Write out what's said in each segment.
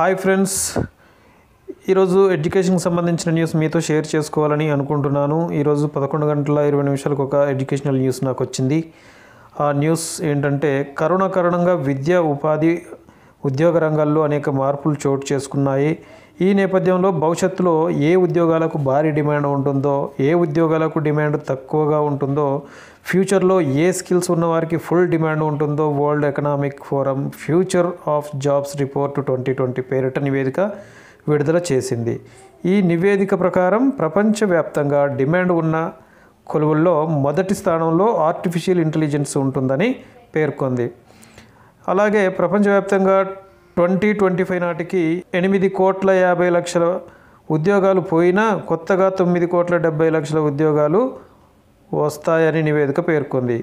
Hi friends ఈరోజు ఎడ్యుకేషన్కి సంబంధించిన న్యూస్ మీతో షేర్ చేసుకోవాలని అనుకుంటున్నాను ఈరోజు పదకొండు గంటల ఇరవై నిమిషాలకు ఒక ఎడ్యుకేషనల్ న్యూస్ నాకు వచ్చింది ఆ న్యూస్ ఏంటంటే కరోనా కారణంగా విద్య ఉపాధి ఉద్యోగ రంగాల్లో అనేక మార్పులు చోటు చేసుకున్నాయి ఈ నేపథ్యంలో భవిష్యత్తులో ఏ ఉద్యోగాలకు భారీ డిమాండ్ ఉంటుందో ఏ ఉద్యోగాలకు డిమాండ్ తక్కువగా ఉంటుందో ఫ్యూచర్లో ఏ స్కిల్స్ ఉన్నవారికి ఫుల్ డిమాండ్ ఉంటుందో world economic forum future of jobs report twenty twenty పేరిట నివేదిక విడుదల చేసింది ఈ నివేదిక ప్రకారం ప్రపంచవ్యాప్తంగా డిమాండ్ ఉన్న కొలువుల్లో మొదటి స్థానంలో ఆర్టిఫిషియల్ ఇంటెలిజెన్స్ ఉంటుందని పేర్కొంది అలాగే ప్రపంచవ్యాప్తంగా ట్వంటీ ట్వంటీ ఫైవ్ నాటికి ఎనిమిది కోట్ల యాభై లక్షల ఉద్యోగాలు పోయినా కొత్తగా తొమ్మిది కోట్ల డెబ్బై లక్షల ఉద్యోగాలు వస్తాయని నివేదిక పేర్కొంది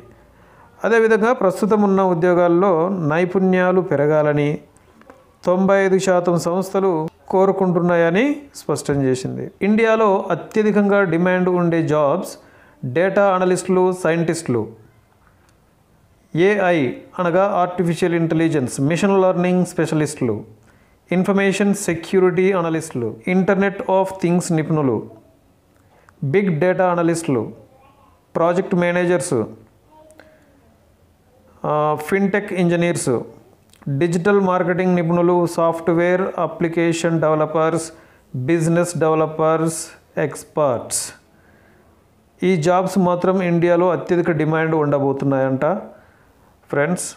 అదేవిధంగా ప్రస్తుతం ఉన్న ఉద్యోగాల్లో నైపుణ్యాలు పెరగాలని తొంభై ఐదు శాతం సంస్థలు కోరుకుంటున్నాయని స్పష్టం చేసింది ఇండియాలో అత్యధికంగా డిమాండ్ ఉండే జాబ్స్ డేటా అనలిస్టులు సైంటిస్టులు ఏఐ అనగా ఆర్టిఫిషియల్ ఇంటెలిజెన్స్ మిషన్ లెర్నింగ్ స్పెషలిస్టులు ఇన్ఫర్మేషన్ సెక్యూరిటీ అనలిస్టులు ఇంటర్నెట్ ఆఫ్ థింగ్స్ నిపుణులు బిగ్ డేటా అనలిస్టులు project managers fintech engineers digital marketing నిపుణులు software application developers business developers experts ఈ జాబ్స్ మాత్రం ఇండియాలో అత్యధిక డిమాండ్ ఉండబోతున్నాయంట ఫ్రెండ్స్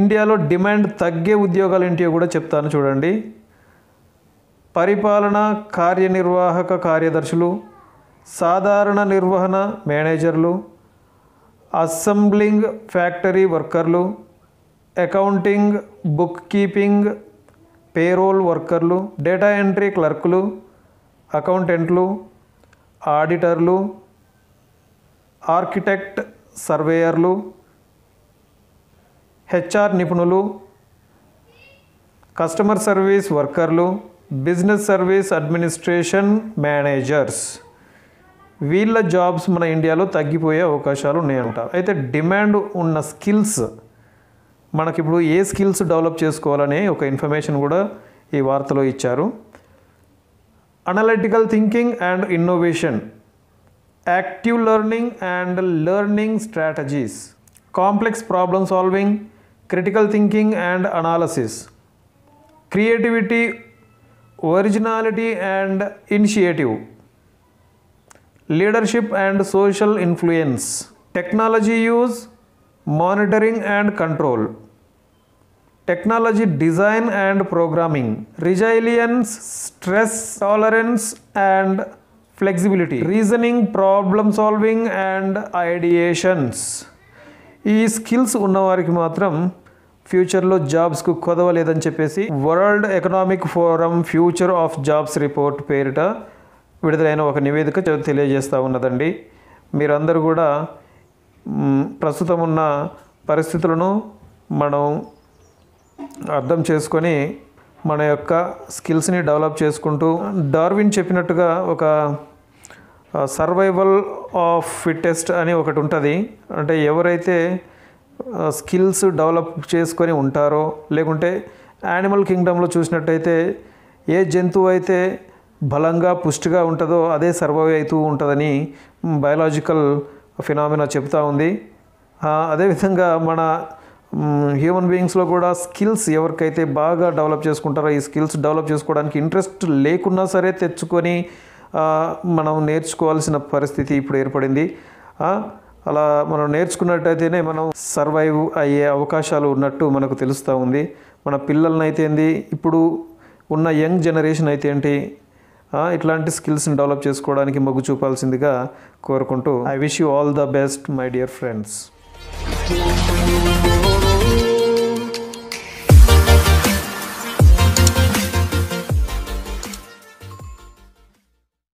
ఇండియాలో డిమాండ్ తగ్గే ఉద్యోగాలు ఏంటియో కూడా చెప్తాను చూడండి పరిపాలన కార్యనిర్వాహక కార్యదర్శులు సాధారణ నిర్వహణ మేనేజర్లు అసెంబ్లింగ్ ఫ్యాక్టరీ వర్కర్లు అకౌంటింగ్ బుక్ కీపింగ్ పేరోల్ వర్కర్లు డేటా ఎంట్రీ క్లర్కులు అకౌంటెంట్లు ఆడిటర్లు ఆర్కిటెక్ట్ సర్వేయర్లు హెచ్ఆర్ నిపుణులు కస్టమర్ సర్వీస్ వర్కర్లు బిజినెస్ సర్వీస్ అడ్మినిస్ట్రేషన్ మేనేజర్స్ వీళ్ళ జాబ్స్ మన ఇండియాలో తగ్గిపోయే అవకాశాలు ఉన్నాయంట అయితే డిమాండ్ ఉన్న స్కిల్స్ మనకిప్పుడు ఏ స్కిల్స్ డెవలప్ చేసుకోవాలనే ఒక ఇన్ఫర్మేషన్ కూడా ఈ వార్తలో ఇచ్చారు analytical thinking and innovation active learning and learning strategies complex problem solving critical thinking and analysis, creativity, originality and initiative, leadership and social influence, technology use, monitoring and control, technology design and programming, resilience, stress tolerance and flexibility, reasoning, problem solving and ideations. ఈ skills ఉన్నవారికి మాత్రం ఫ్యూచర్లో జాబ్స్కు కొదవలేదని చెప్పేసి world economic forum future of jobs report పేరిట విడుదలైన ఒక నివేదిక తెలియజేస్తూ ఉన్నదండి మీరందరూ కూడా ప్రస్తుతం ఉన్న పరిస్థితులను మనం అర్థం చేసుకొని మన యొక్క స్కిల్స్ని డెవలప్ చేసుకుంటూ డార్విన్ చెప్పినట్టుగా ఒక సర్వైవల్ ఆఫ్ ఫిట్టెస్ట్ అని ఒకటి ఉంటుంది అంటే ఎవరైతే స్కిల్స్ డెవలప్ చేసుకొని ఉంటారో లేకుంటే యానిమల్ కింగ్డమ్లో చూసినట్టయితే ఏ జంతువు అయితే బలంగా పుష్టిగా ఉంటుందో అదే సర్వైవ్ అవుతూ ఉంటుందని బయలాజికల్ ఫినామినా చెప్తూ ఉంది అదేవిధంగా మన హ్యూమన్ బీయింగ్స్లో కూడా స్కిల్స్ ఎవరికైతే బాగా డెవలప్ చేసుకుంటారో ఈ స్కిల్స్ డెవలప్ చేసుకోవడానికి ఇంట్రెస్ట్ లేకున్నా సరే తెచ్చుకొని మనం నేర్చుకోవాల్సిన పరిస్థితి ఇప్పుడు ఏర్పడింది అలా మనం నేర్చుకున్నట్టయితేనే మనం సర్వైవ్ అయ్యే అవకాశాలు ఉన్నట్టు మనకు తెలుస్తూ ఉంది మన ఏంది ఇప్పుడు ఉన్న యంగ్ జనరేషన్ అయితే ఏంటి ఇట్లాంటి స్కిల్స్ని డెవలప్ చేసుకోవడానికి మొగ్గు చూపాల్సిందిగా కోరుకుంటూ I wish you all the best my dear friends